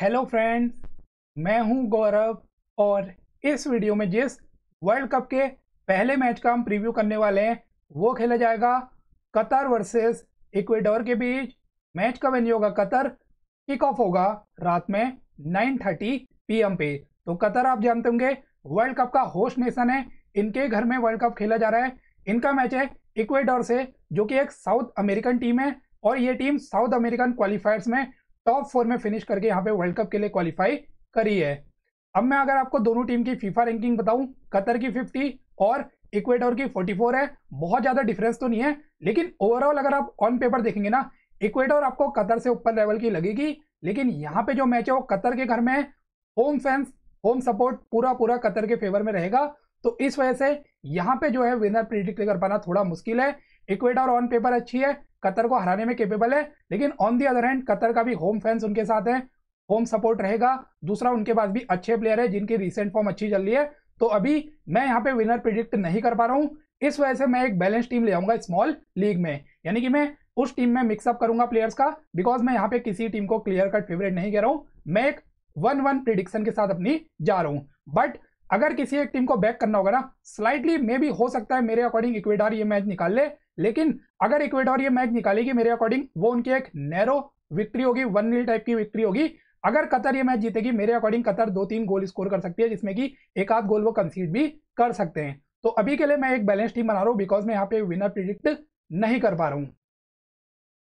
hello friends मैं हूं गौरव और इस वीडियो में जिस वर्ल्ड कप के पहले मैच का हम प्रीव्यू करने वाले हैं वो खेला जाएगा कतर वर्सेस इक्वेडोर के बीच मैच का वेन्यू होगा कतर किक ऑफ होगा रात में 9:30 पीएम पे तो कतर आप जानते होंगे वर्ल्ड कप का होस्ट नेशन है इनके घर में वर्ल्ड कप खेला जा रहा है इनका मैच है इक्वेडोर से जो कि एक साउथ अमेरिकन टीम है और ये टीम साउथ अमेरिकन क्वालिफायर्स में टॉप फोर में फिनिश करके यहाँ पे वर्ल्ड कप के लिए क्वालिफाई करी है अब मैं अगर आपको दोनों टीम की फीफा रैंकिंग बताऊं कतर की 50 और इक्वेटर की 44 है बहुत ज़्यादा डिफरेंस तो नहीं है लेकिन ओवरऑल अगर आप ऑन पेपर देखेंगे ना इक्वेटर आपको कतर से ऊपर लेवल की लगेगी लेकिन यहाँ पे जो मैच है वो कतर के घर में है होम फैंस होम सपोर्ट पूरा पूरा कतर के फेवर में रहेगा तो इस वजह से यहाँ पे जो है विनर प्रिडिक्ट कर पाना थोड़ा मुश्किल है इक्वेटर ऑन पेपर अच्छी है कतर को हराने में केपेबल है लेकिन on the other hand Qatar का भी होम फैंस उनके साथ है होम सपोर्ट रहेगा दूसरा उनके पास भी अच्छे प्लेयर है जिनकी रिसेंट फॉर्म अच्छी चल रही है तो अभी मैं यहाँ पे विनर प्रिडिक्ट नहीं कर पा रहा हूँ इस वजह से मैं एक बैलेंस टीम ले आऊंगा स्मॉल लीग में यानी कि मैं उस टीम में मिक्सअप करूंगा प्लेयर्स का बिकॉज मैं यहाँ पे किसी टीम को क्लियर कट फेवरेट नहीं कह रहा हूँ मैं एक वन वन प्रिडिक्शन के साथ अपनी जा रहा हूँ बट अगर किसी एक टीम को बैक करना होगा ना स्लाइटली मे भी हो सकता है मेरे अकॉर्डिंग इक्वेडार ये मैच निकाल ले लेकिन अगर इक्वेडोर ये मैच निकालेगी मेरे अकॉर्डिंग वो उनकी एक नैरो विक्ट्री होगी वन नील टाइप की विक्ट्री होगी अगर कतर ये मैच जीतेगी मेरे अकॉर्डिंग कतर दो तीन गोल स्कोर कर सकती है जिसमें कि एक आध गोल वो कंसीड भी कर सकते हैं तो अभी के लिए मैं एक बैलेंस टीम बना रहा हूँ बिकॉज मैं यहाँ पे विनर प्रिडिक्ट नहीं कर पा रहा हूँ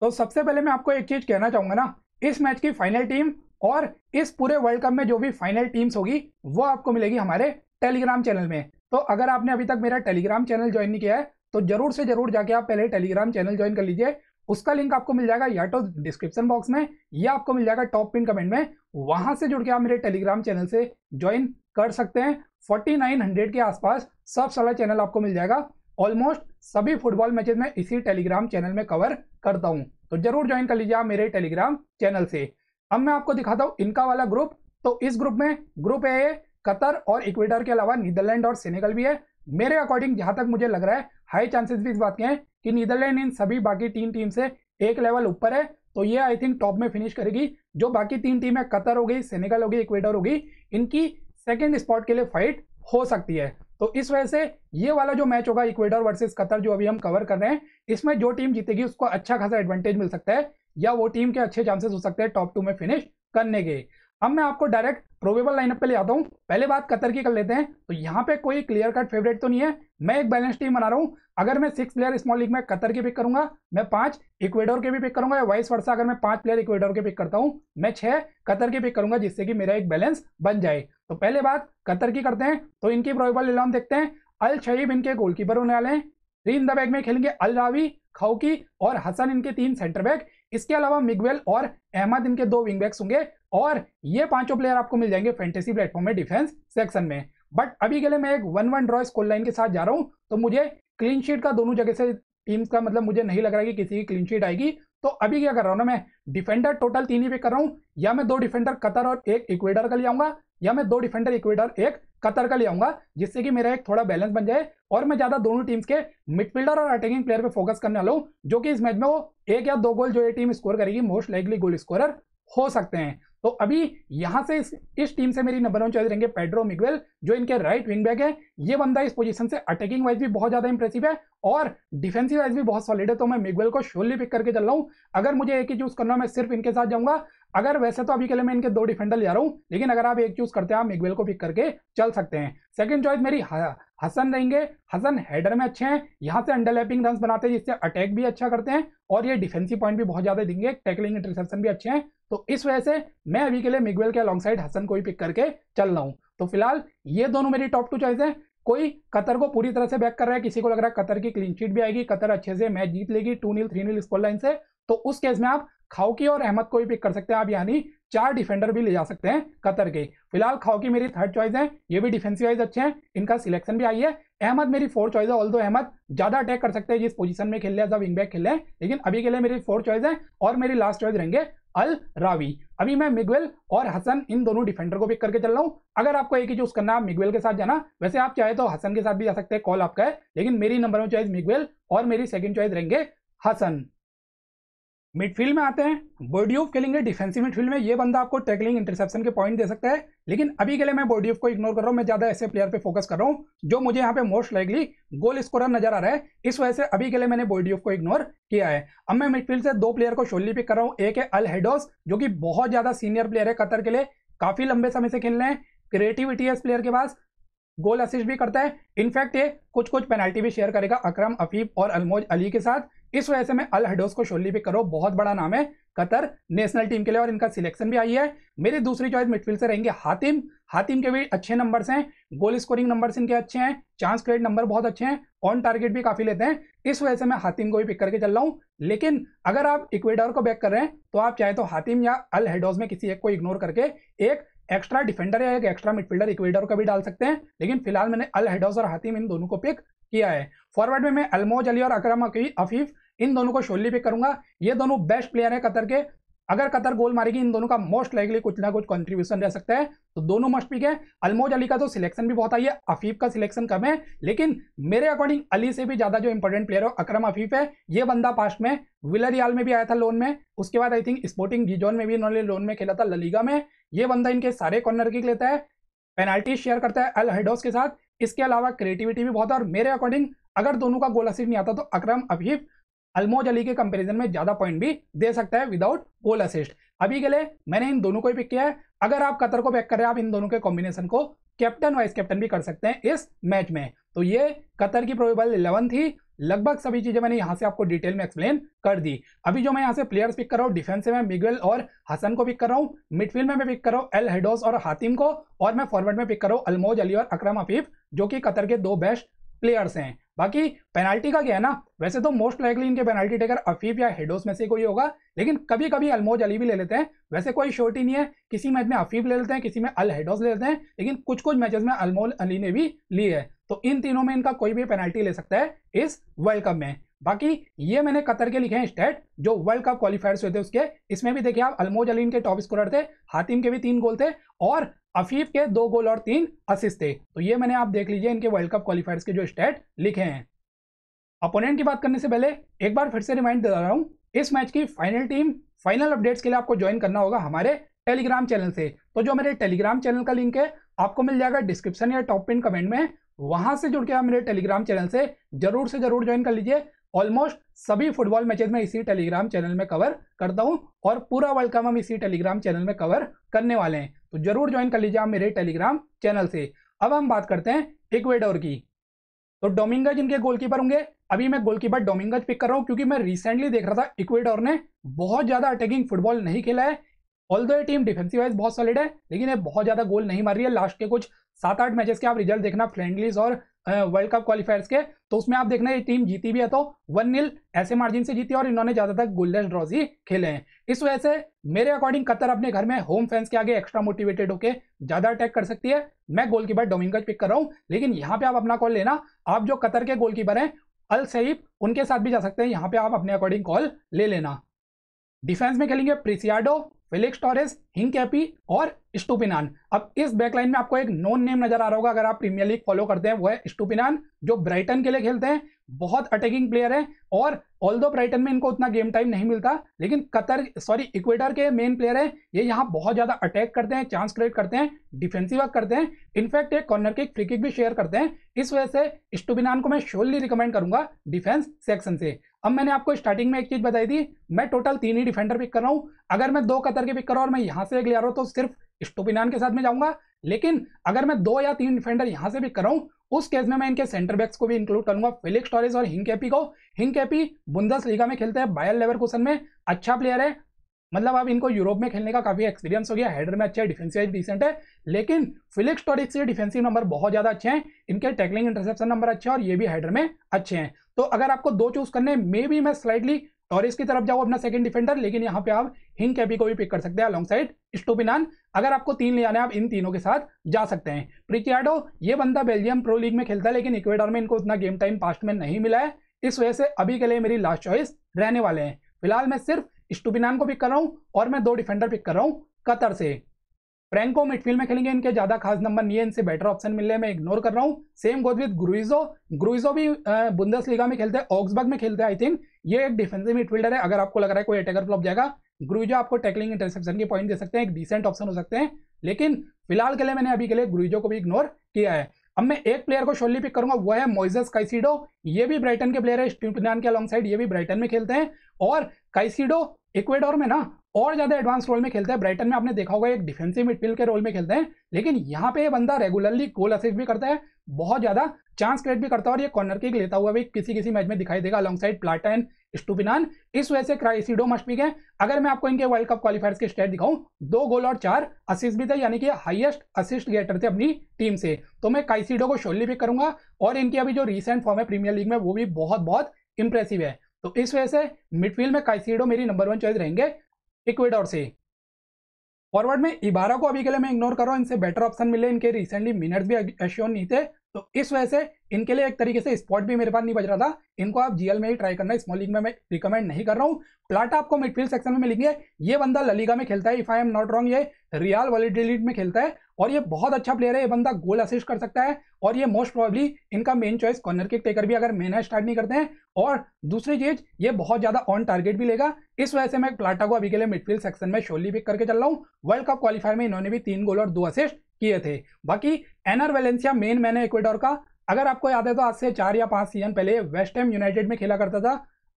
तो सबसे पहले मैं आपको एक चीज कहना चाहूंगा ना इस मैच की फाइनल टीम और इस पूरे वर्ल्ड कप में जो भी फाइनल टीम्स होगी वो आपको मिलेगी हमारे टेलीग्राम चैनल में तो अगर आपने अभी तक मेरा टेलीग्राम चैनल ज्वाइन नहीं किया है तो जरूर से जरूर जाके आप पहले टेलीग्राम चैनल ज्वाइन कर लीजिए उसका लिंक आपको मिल जाएगा या तो डिस्क्रिप्शन बॉक्स में या आपको मिल जाएगा टॉप पिन कमेंट में वहां से जुड़ के आप मेरे टेलीग्राम चैनल से ज्वाइन कर सकते हैं फोर्टी के आसपास सब सारा चैनल आपको मिल जाएगा ऑलमोस्ट सभी फुटबॉल मैचेज में इसी टेलीग्राम चैनल में कवर करता हूँ तो जरूर ज्वाइन कर लीजिए आप मेरे टेलीग्राम चैनल से अब मैं आपको दिखाता हूं इनका वाला ग्रुप तो इस ग्रुप में ग्रुप ए कतर और इक्वेटर के अलावा नीदरलैंड और सेनेगल भी है मेरे अकॉर्डिंग जहां तक मुझे लग रहा है हाई चांसेस भी इस बात के हैं कि नीदरलैंड इन सभी बाकी तीन टीम से एक लेवल ऊपर है तो ये आई थिंक टॉप में फिनिश करेगी जो बाकी तीन टीम है कतर होगी सेनेगल होगी इक्वेडर होगी इनकी सेकेंड स्पॉट के लिए फाइट हो सकती है तो इस वजह से ये वाला जो मैच होगा इक्वेडर वर्सेस कतर जो अभी हम कवर कर रहे हैं इसमें जो टीम जीतेगी उसको अच्छा खासा एडवांटेज मिल सकता है या वो टीम के अच्छे चांसेस हो सकते हैं टॉप टू में फिनिश करने के अब मैं आपको डायरेक्ट प्रोबेबल लाइनअप पे ले आता हूँ पहले बात कतर की कर लेते हैं तो यहाँ पे कोई क्लियर कट फेवरेट तो नहीं है मैं एक बैलेंस टीम बना रहा हूँ अगर मैं सिक्स प्लेयर स्मॉल लीग में कतर के पिक करूंगा मैं पांच इक्वेडोर के भी पिक करूंगा या वाइस वर्षा अगर मैं पांच प्लेयर इक्वेडोर के पिक करता हूँ मैं छह कतर के पिक करूंगा जिससे कि मेरा एक बैलेंस बन जाए तो पहले बात कतर की करते हैं तो इनकी प्रोबेबल इलेवन देखते हैं अल शहीब इनके गोलकीपर होने वाले हैं थ्री इन द बैक में खेलेंगे अल रावी खाउकी और हसन इनके तीन सेंटर बैक इसके अलावा मिगवेल और अहमद इनके दो विंग बैक्स होंगे और ये पांचों प्लेयर आपको मिल जाएंगे फैंटेसी प्लेटफॉर्म में डिफेंस सेक्शन में बट अभी के लिए मैं एक one one draw score line के साथ जा रहा हूं तो मुझे क्लीन शीट का दोनों जगह से टीम्स का मतलब मुझे नहीं लग रहा है कि किसी की क्लीन शीट आएगी तो अभी क्या कर रहा हूँ ना मैं डिफेंडर टोटल तीन ही पे कर रहा हूँ या मैं दो डिफेंडर कतर और एक इक्वेडर का ले आऊंगा या मैं दो डिफेंडर इक्वेटर एक कतर का ले आऊंगा जिससे कि मेरा एक थोड़ा बैलेंस बन जाए और मैं ज्यादा दोनों टीम्स के मिडफील्डर और अटैकिंग प्लेयर पे फोकस करने वाला हूँ जो कि इस मैच में वो एक या दो गोल जो ये टीम स्कोर करेगी मोस्ट लाइकली गोल स्कोरर हो सकते हैं तो अभी यहां से इस, इस टीम से मेरी नंबर वन चॉइस रहेंगे पेड्रो मिगवेल जो इनके राइट विंग बैक है ये बंदा इस पोजीशन से अटैकिंग वाइज भी बहुत ज्यादा इंप्रेसिव है और डिफेंसिव वाइज भी बहुत सॉलिड है तो मैं मिगवेल को शोली पिक करके चल रहा हूं अगर मुझे एक ही चूज करना मैं सिर्फ इनके साथ जाऊंगा अगर वैसे तो अभी के लिए मैं इनके दो डिफेंडर जा रहा हूँ लेकिन अगर आप एक चूज करते हैं आप मिगवेल को पिक करके चल सकते हैं सेकंड चॉइस मेरी हसन रहेंगे हसन हेडर में अच्छे हैं यहाँ से अंडरलैपिंग रन बनाते हैं जिससे अटैक भी अच्छा करते हैं और ये डिफेंसिव पॉइंट भी बहुत ज्यादा देंगे टैकलिंग इंटरसेप्शन भी अच्छे हैं तो इस वजह से मैं अभी के लिए मिगवेल के अलॉन्ग साइड हसन को ही पिक करके चल रहा हूँ तो फिलहाल ये दोनों मेरी टॉप टू चॉइस है कोई कतर को पूरी तरह से बैक कर रहा है किसी को लग रहा है कतर की क्लीन शीट भी आएगी कतर अच्छे से मैच जीत लेगी two nil three nil score line से तो उस केस में आप खाउकी और अहमद को भी पिक कर सकते हैं आप यानी चार डिफेंडर भी ले जा सकते हैं कतर के फिलहाल खाउकी मेरी थर्ड चॉइस है ये भी डिफेंसिव वाइज अच्छे हैं इनका सिलेक्शन भी आई है अहमद मेरी फोर्थ चॉइस है ऑल दो अहमद ज्यादा अटैक कर सकते हैं जिस पोजीशन में खेल रहे हैं जब विंगबैक खेल रहे हैं लेकिन अभी के लिए मेरी फोर्थ चॉइस है और मेरी लास्ट चॉइस रहेंगे अल रावी अभी मैं मिगवेल और हसन इन दोनों डिफेंडर को पिक करके चल रहा हूँ अगर आपको एक ही चूज करना है मिगवेल के साथ जाना वैसे आप चाहे तो हसन के साथ भी जा सकते हैं कॉल आपका है लेकिन मेरी नंबर वन चॉइस मिगवेल और मेरी सेकंड चॉइस रहेंगे हसन मिडफील्ड में आते हैं बॉडीओफ खेलेंगे डिफेंसिव मिडफील्ड में ये बंदा आपको टैकलिंग इंटरसेप्शन के पॉइंट दे सकता है लेकिन अभी के लिए मैं बॉडीओफ को इग्नोर कर रहा हूँ मैं ज्यादा ऐसे प्लेयर पे फोकस कर रहा हूँ जो मुझे यहाँ पे मोस्ट लाइकली गोल स्कोरर नजर आ रहा है इस वजह से अभी के लिए मैंने बॉडीओफ को इग्नोर किया है अब मैं मिडफील्ड से दो प्लेयर को शोली पिक कर रहा हूँ एक है अल हेडोस जो कि बहुत ज्यादा सीनियर प्लेयर है कतर के लिए काफी लंबे समय से खेल रहे हैं क्रिएटिविटी है इस प्लेयर के पास गोल असिस्ट भी करता है इनफैक्ट ये कुछ कुछ पेनल्टी भी शेयर करेगा अक्रम अफीफ और अलमोज अली के साथ इस वजह से मैं अल हडोस को शोली पे करो बहुत बड़ा नाम है कतर नेशनल टीम के लिए और इनका सिलेक्शन भी आई है मेरी दूसरी चॉइस मिडफील्ड से रहेंगे हातिम हातिम के भी अच्छे नंबर्स हैं गोल स्कोरिंग नंबर्स इनके अच्छे हैं चांस क्रिएट नंबर बहुत अच्छे हैं ऑन टारगेट भी काफी लेते हैं इस वजह से मैं हातिम को भी पिक करके चल रहा हूँ लेकिन अगर आप इक्वेडोर को बैक कर रहे हैं तो आप चाहे तो हातिम या अल हेडोज में किसी एक को इग्नोर करके एक एक्स्ट्रा डिफेंडर या एक एक्स्ट्रा मिडफील्डर इक्वेडोर का भी डाल सकते हैं लेकिन फिलहाल मैंने अल हेडोज और हातिम इन दोनों को पिक किया है फॉरवर्ड में मैं अलमोज अली और अक्रम अफीफ इन दोनों को शोली पिक करूंगा ये दोनों बेस्ट प्लेयर हैं कतर के अगर कतर गोल मारेगी इन दोनों का मोस्ट लाइकली कुछ ना कुछ कंट्रीब्यूशन रह सकता है तो दोनों मस्ट पिक है अलमोज अली का तो सिलेक्शन भी बहुत आई है अफीफ का सिलेक्शन कम है लेकिन मेरे अकॉर्डिंग अली से भी ज्यादा जो इंपॉर्टेंट प्लेयर है अक्रम अफीफ है ये बंदा पास्ट में विलरियाल में भी आया था लोन में उसके बाद आई थिंक स्पोर्टिंग गिजोन में भी इन्होंने लोन में खेला था ललीगा में ये बंदा इनके सारे कॉर्नर किक लेता है पेनाल्टी शेयर करता है अल हेडोस के साथ इसके अलावा क्रिएटिविटी भी बहुत है और मेरे अकॉर्डिंग अगर दोनों का गोल असिस्ट नहीं आता तो अक्रम अफीफ अलमोज अली के कंपैरिजन में ज़्यादा पॉइंट भी दे सकता है विदाउट गोल असिस्ट अभी के लिए मैंने इन दोनों को ही पिक किया है अगर आप कतर को पैक कर रहे हैं आप इन दोनों के कॉम्बिनेशन को कैप्टन वाइस कैप्टन भी कर सकते हैं इस मैच में तो ये कतर की प्रोबेबल इलेवन थी लगभग सभी चीजें मैंने यहाँ से आपको डिटेल में एक्सप्लेन कर दी अभी जो मैं यहाँ से प्लेयर्स पिक कर रहा हूँ डिफेंस में मैं और हसन को पिक कर रहा हूँ मिडफील्ड में मैं पिक कर रहा हूँ एल हेडोस और हातिम को और मैं फॉरवर्ड में पिक कर रहा हूँ अलमोज अली और अक्रम अफीफ जो कि कतर के दो बेस्ट प्लेयर्स हैं बाकी पेनाल्टी का क्या है ना वैसे तो मोस्ट लाइकली इनके पेनाल्टी टेकर अफीफ या हेडोस में से कोई होगा लेकिन कभी कभी अलमोज अली भी ले लेते हैं वैसे कोई श्योरिटी नहीं है किसी मैच में अफीफ ले लेते हैं किसी में अल हेडोस ले लेते हैं लेकिन कुछ कुछ मैचेस में अलमोल अली ने भी ली है तो इन तीनों में इनका कोई भी पेनल्टी ले सकता है इस वर्ल्ड कप में बाकी ये मैंने कतर के लिखे हैं स्टेट जो वर्ल्ड कप क्वालिफायर्स हुए थे उसके इसमें भी देखिए आप अलमोज अलीन के टॉप स्कोरर थे हातिम के भी तीन गोल थे और अफीफ के दो गोल और तीन असिस्ट थे तो ये मैंने आप देख लीजिए इनके वर्ल्ड कप क्वालिफायर्स के जो स्टेट लिखे हैं अपोनेंट की बात करने से पहले एक बार फिर से रिमाइंड दे रहा हूँ इस मैच की फाइनल टीम फाइनल अपडेट्स के लिए आपको ज्वाइन करना होगा हमारे टेलीग्राम चैनल से तो जो मेरे टेलीग्राम चैनल का लिंक है आपको मिल जाएगा डिस्क्रिप्शन या टॉप पिन कमेंट में वहां से जुड़ के आप मेरे टेलीग्राम चैनल से जरूर से जरूर ज्वाइन कर लीजिए ऑलमोस्ट सभी फुटबॉल मैचेस में इसी टेलीग्राम चैनल में कवर करता हूं और पूरा वर्ल्ड कप हम इसी टेलीग्राम चैनल में कवर करने वाले हैं तो जरूर ज्वाइन कर लीजिए आप मेरे टेलीग्राम चैनल से अब हम बात करते हैं इक्वेडोर की तो डोमिंगज इनके गोलकीपर होंगे अभी मैं गोलकीपर डोमिंगज पिक कर रहा हूं क्योंकि मैं रिसेंटली देख रहा था इक्वेडोर ने बहुत ज्यादा अटैकिंग फुटबॉल नहीं खेला है ऑल दो ये टीम डिफेंसिव वाइज बहुत सॉलिड है लेकिन ये बहुत ज्यादा गोल नहीं मार रही है लास्ट के कुछ सात आठ मैचेस के आप रिजल्ट देखना फ्रेंडलीज और वर्ल्ड कप क्वालिफायर्स के तो उसमें आप देखना ये टीम जीती भी है तो वन नील ऐसे मार्जिन से जीती और इन्होंने ज्यादातर गोल्डन ड्रॉज ही खेले हैं इस वजह से मेरे अकॉर्डिंग कतर अपने घर में होम फैंस के आगे एक्स्ट्रा मोटिवेटेड होकर ज्यादा अटैक कर सकती है मैं गोलकीपर डोमिंगज पिक कर रहा हूँ लेकिन यहाँ पे आप अपना कॉल लेना आप जो कतर के गोलकीपर हैं अल सईब उनके साथ भी जा सकते हैं यहाँ पे आप अपने अकॉर्डिंग कॉल ले लेना डिफेंस में खेलेंगे प्रिसियाडो फिलिक्स टॉरेस हिंकैपी और स्टूपिनान अब इस बैकलाइन में आपको एक नॉन नेम नजर आ रहा होगा अगर आप प्रीमियर लीग फॉलो करते हैं वो है स्टूपिनान जो ब्राइटन के लिए खेलते हैं बहुत अटैकिंग प्लेयर है और ऑल दो ब्राइटन में इनको उतना गेम टाइम नहीं मिलता लेकिन कतर सॉरी इक्वेटर के मेन प्लेयर है ये यहाँ बहुत ज़्यादा अटैक करते हैं चांस क्रिएट करते हैं डिफेंसिव वर्क करते हैं इनफैक्ट एक कॉर्नर किक फ्री किक भी शेयर करते हैं इस वजह से स्टूबिनान को मैं श्योरली रिकमेंड करूंगा डिफेंस सेक्शन से अब मैंने आपको स्टार्टिंग में एक चीज बताई थी मैं टोटल तीन ही डिफेंडर पिक कर रहा हूं अगर मैं दो कतर के पिक कर रहा हूं और मैं यहां से एक ले रहा हूं तो सिर्फ स्टोपिनान के साथ में जाऊंगा लेकिन अगर मैं दो या तीन डिफेंडर यहाँ से पिक कर रहा हूँ उस केस में मैं इनके सेंटर बैक्स को भी इंक्लूड करूंगा फिलिक्स टॉरिस और हिंग कैपी को हिंग कैपी बुंदस लीगा में खेलते हैं बायल लेवर में अच्छा प्लेयर है मतलब अब इनको यूरोप में खेलने का काफी एक्सपीरियंस हो गया हेडर में अच्छा है डिफेंसिव डिसेंट है लेकिन फिलिक्स टॉरिक से डिफेंसिव नंबर बहुत ज्यादा अच्छे हैं इनके टैकलिंग इंटरसेप्शन नंबर अच्छे हैं और ये भी हेडर में अच्छे हैं तो अगर आपको दो चूज करने मे बी मैं स्लाइडली टॉरिस की तरफ जाओ अपना सेकंड डिफेंडर लेकिन यहाँ पे आप हिंग कैपी को भी पिक कर सकते हैं अलॉन्ग साइड स्टोपिनान अगर आपको तीन ले आने आप इन तीनों के साथ जा सकते हैं प्रिकियाडो ये बंदा बेल्जियम प्रो लीग में खेलता है लेकिन इक्वेडर में इनको उतना गेम टाइम पास्ट में नहीं मिला है इस वजह से अभी के लिए मेरी लास्ट चॉइस रहने वाले हैं फिलहाल मैं सिर्फ स्टूबिनान को पिक कर रहा हूँ और मैं दो डिफेंडर पिक कर रहा हूँ कतर से फ्रेंको मिडफील्ड में खेलेंगे इनके ज्यादा खास नंबर नहीं है इनसे बेटर ऑप्शन मिल रहे मैं इग्नोर कर रहा हूँ सेम गोद विद ग्रुइजो ग्रुइजो भी बुंदस लीगा में खेलते हैं ऑक्सबर्ग में खेलते हैं आई थिंक ये एक डिफेंसिव मिडफील्डर है अगर आपको लग रहा है कोई अटैकर फ्लॉप जाएगा ग्रुइजो आपको टैकलिंग इंटरसेप्शन के पॉइंट दे सकते हैं एक डिसेंट ऑप्शन हो सकते हैं लेकिन फिलहाल के लिए मैंने अभी के लिए ग्रुइजो को भी इग्नोर किया है अब मैं एक प्लेयर को शोली पिक करूंगा वो है मोइजस काइसिडो ये भी ब्राइटन के प्लेयर है स्टूटनान के अलॉन्ग साइड ये भी ब्राइटन में खेलते हैं और काइसिडो इक्वेडोर में ना और ज्यादा एडवांस रोल में खेलता है ब्राइटन में आपने देखा होगा एक डिफेंसिव मिडफील्ड के रोल में खेलते हैं लेकिन यहाँ पे ये बंदा रेगुलरली गोल असिस्ट भी करता है बहुत ज्यादा चांस क्रिएट भी करता है और ये कॉर्नर किक लेता हुआ भी किसी किसी मैच में दिखाई देगा अलॉन्ग साइड प्लाटन स्टूपिनान इस वजह से क्राइसिडो मशपिक है अगर मैं आपको इनके वर्ल्ड कप क्वालिफायर्स के स्टेट दिखाऊं दो गोल और चार असिस्ट भी थे यानी कि हाइएस्ट असिस्ट गेटर थे अपनी टीम से तो मैं काइसिडो को शोली पिक करूंगा और इनकी अभी जो रिसेंट फॉर्म है प्रीमियर लीग में वो भी बहुत बहुत इंप्रेसिव है तो इस वजह से मिडफील्ड में काइसिडो मेरी नंबर वन चॉइस रहेंगे इक्वेडोर से फॉरवर्ड में इबारा को अभी के लिए मैं इग्नोर कर रहा हूँ इनसे बेटर ऑप्शन मिले इनके रिसेंटली मिनट भी एश्योर नहीं थे तो इस वजह से इनके लिए एक तरीके से स्पॉट भी मेरे पास नहीं बज रहा था इनको आप जीएल में ही ट्राई करना स्मॉल लीग में मैं रिकमेंड नहीं कर रहा हूँ प्लाटा आपको मिडफील्ड सेक्शन में मिलेंगे ये बंदा ललीगा में खेलता है if I am not wrong ये रियाल वॉलीडिलीट में खेलता है और ये बहुत अच्छा प्लेयर है ये बंदा गोल असिस्ट कर सकता है और ये मोस्ट प्रॉब्ली इनका main choice corner kick taker भी अगर मेहनत स्टार्ट नहीं करते हैं और दूसरी चीज ये बहुत ज्यादा ऑन टारगेट भी लेगा इस वजह से मैं प्लाटा को अभी के लिए मिडफील्ड सेक्शन में शोली पिक करके चल रहा हूँ वर्ल्ड कप क्वालिफायर में इन्होंने भी तीन गोल और दो असिस्ट किए थे बाकी एनर वेलेंसिया मेन मैन है इक्वेडोर का अगर आपको याद है तो आज से चार या पांच सीजन पहले वेस्ट यूनाइटेड में खेला करता था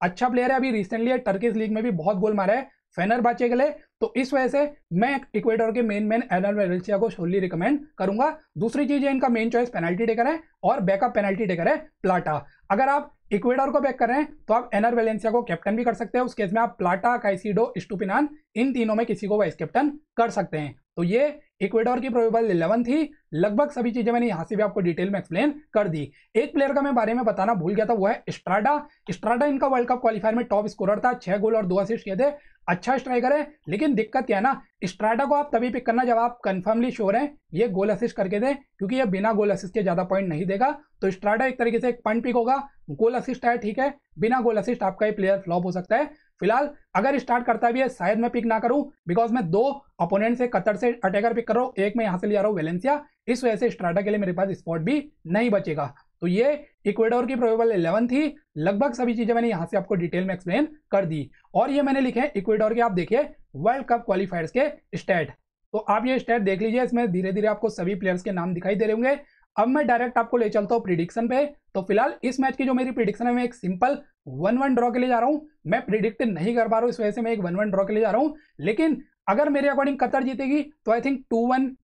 अच्छा प्लेयर है अभी रिसेंटली टर्किस लीग में भी बहुत गोल मारा है फेनर बाचे गले तो इस वजह से मैं इक्वेडोर के मेन मैन एनर वेलेंसिया को सोली रिकमेंड करूंगा दूसरी चीज है इनका मेन चॉइस पेनल्टी टेकर है और बैकअप पेनल्टी टेकर है प्लाटा अगर आप इक्वेडर को बैक कर रहे हैं तो आप एनर वेलेंसिया को कैप्टन भी कर सकते हैं उस केस में आप प्लाटा काइसिडो स्टूपिनान इन तीनों में किसी को वाइस कैप्टन कर सकते हैं तो ये इक्वेडोर की प्रोबेबल इलेवन थी लगभग सभी चीजें मैंने यहां से भी आपको डिटेल में एक्सप्लेन कर दी एक प्लेयर का मैं बारे में बताना भूल गया था वो है स्ट्राडा स्ट्राडा इनका वर्ल्ड कप क्वालिफायर में टॉप स्कोरर था छह गोल और दो असिस्ट किए थे अच्छा स्ट्राइकर है लेकिन दिक्कत क्या है ना स्ट्राटा को आप तभी पिक करना जब आप कंफर्मली श्योर हैं ये गोल असिस्ट करके दें क्योंकि ये बिना गोल असिस्ट के ज़्यादा पॉइंट नहीं देगा तो स्ट्राटा एक तरीके से एक पॉइंट पिक होगा गोल असिस्ट है ठीक है बिना गोल असिस्ट आपका ये प्लेयर फ्लॉप हो सकता है फिलहाल अगर स्टार्ट करता भी है शायद मैं पिक ना करूं बिकॉज मैं दो अपोनेंट से कतर से अटैकर पिक कर रहा हूं एक मैं यहां से ले जा रहा हूं वेलेंसिया इस वजह से स्ट्राटा के लिए मेरे पास स्पॉट भी नहीं बचेगा तो ये इक्वेडोर की प्रोबेबल इलेवन थी लगभग सभी चीज़ें मैंने यहाँ से आपको डिटेल में एक्सप्लेन कर दी और ये मैंने लिखे हैं इक्वेडोर के आप देखिए वर्ल्ड कप क्वालिफायर्स के स्टेट तो आप ये स्टेट देख लीजिए इसमें धीरे धीरे आपको सभी प्लेयर्स के नाम दिखाई दे रहे होंगे अब मैं डायरेक्ट आपको ले चलता हूँ प्रिडिक्शन पे तो फिलहाल इस मैच की जो मेरी प्रिडिक्शन है मैं एक सिंपल वन वन ड्रॉ के लिए जा रहा हूँ मैं प्रिडिक्ट नहीं कर पा रहा हूँ इस वजह से मैं एक वन वन ड्रॉ के लिए जा रहा हूँ लेकिन अगर मेरे अकॉर्डिंग कतर जीतेगी तो आई थिंक टू वन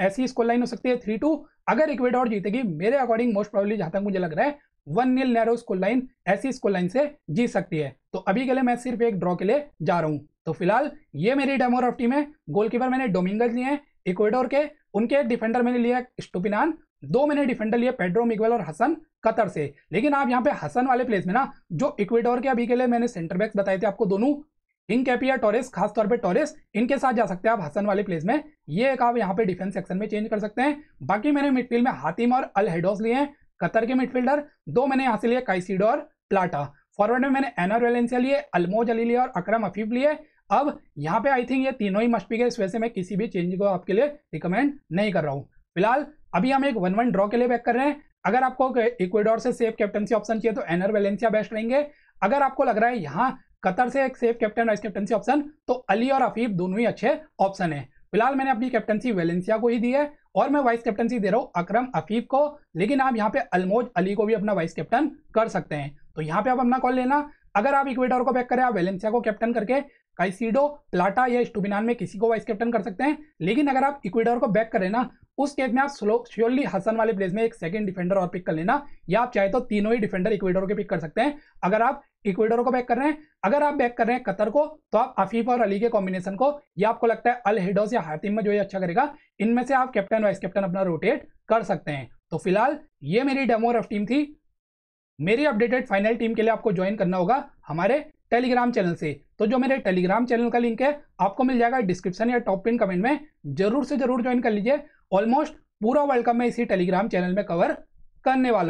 ऐसी स्कोर लाइन हो सकती है थ्री टू अगर इक्वेडोर जीतेगी मेरे अकॉर्डिंग मोस्ट प्रॉब्लली जहां तक मुझे लग रहा है one nil narrow score line ऐसी स्कोर लाइन से जीत सकती है तो अभी के लिए मैं सिर्फ एक ड्रॉ के लिए जा रहा हूँ तो फिलहाल ये मेरी डेमोर ऑफ टीम है गोलकीपर मैंने डोमिंगज लिए हैं इक्वेडोर के उनके एक डिफेंडर मैंने लिया स्टुपिनान दो मैंने डिफेंडर लिए पेड्रो मिगवेल और हसन कतर से लेकिन आप यहाँ पे हसन वाले प्लेस में ना जो इक्वेडोर के अभी के लिए मैंने सेंटर बैक्स बताए थे आपको दोनों इन कैपी या खासतौर पर टॉरिस इनके साथ जा सकते हैं आप हसन वाले प्लेस में ये एक आप यहाँ पे डिफेंस सेक्शन में चेंज कर सकते हैं बाकी मैंने मिडफील्ड में हातिम और अल हेडोस लिए हैं कतर के मिडफील्डर दो मैंने यहाँ से लिए काइसीडो और प्लाटा फॉरवर्ड में मैंने एनर वेलेंसिया लिए अलमोज अली लिए और अक्रम अफीफ लिए अब यहाँ पे आई थिंक ये तीनों ही मस्ट है इस वजह से मैं किसी भी चेंज को आपके लिए रिकमेंड नहीं कर रहा हूँ फिलहाल अभी हम एक वन वन ड्रॉ के लिए बैक कर रहे हैं अगर आपको इक्वेडोर से सेफ कैप्टनसी ऑप्शन चाहिए तो एनर वेलेंसिया बेस्ट रहेंगे अगर आपको लग रहा है यहाँ कतर से एक safe captain vice captaincy option तो अली और आफीफ दोनों ही अच्छे ऑप्शन है फिलहाल मैंने अपनी कैप्टनसी वेलेंसिया को ही दी है और मैं वाइस कैप्टनसी दे रहा हूँ अक्रम अफीफ को लेकिन आप यहाँ पे अलमोज अली को भी अपना वाइस कैप्टन कर सकते हैं तो यहाँ पे आप अपना कॉल लेना अगर आप इक्वेटर को बैक करें आप वेलेंसिया को कैप्टन करके काइसीडो प्लाटा या स्टूबिनान में किसी को वाइस कैप्टन कर सकते हैं लेकिन अगर आप इक्विडोर को बैक करें ना उस केस में आप स्लो श्योरली हसन वाले प्लेस में एक सेकंड डिफेंडर और पिक कर लेना या आप चाहे तो तीनों ही डिफेंडर इक्विडोर के पिक कर सकते हैं अगर आप इक्विडोर को बैक कर रहे हैं अगर आप बैक कर रहे हैं कतर को तो आप आफीफ और अली के कॉम्बिनेशन को या आपको लगता है अल हिडोस या हातिम में जो ये अच्छा करेगा इनमें से आप कैप्टन वाइस कैप्टन अपना रोटेट कर सकते हैं तो फिलहाल ये मेरी डेमो रफ टीम थी मेरी अपडेटेड फाइनल टीम के लिए आपको ज्वाइन करना होगा हमारे टेलीग्राम चैनल से तो जो मेरे टेलीग्राम चैनल का लिंक है आपको मिल जाएगा डिस्क्रिप्शन या टॉप पिन कमेंट में जरूर से जरूर ज्वाइन कर लीजिए ऑलमोस्ट पूरा वर्ल्ड कप मैं इसी टेलीग्राम चैनल में कवर करने वाला हूँ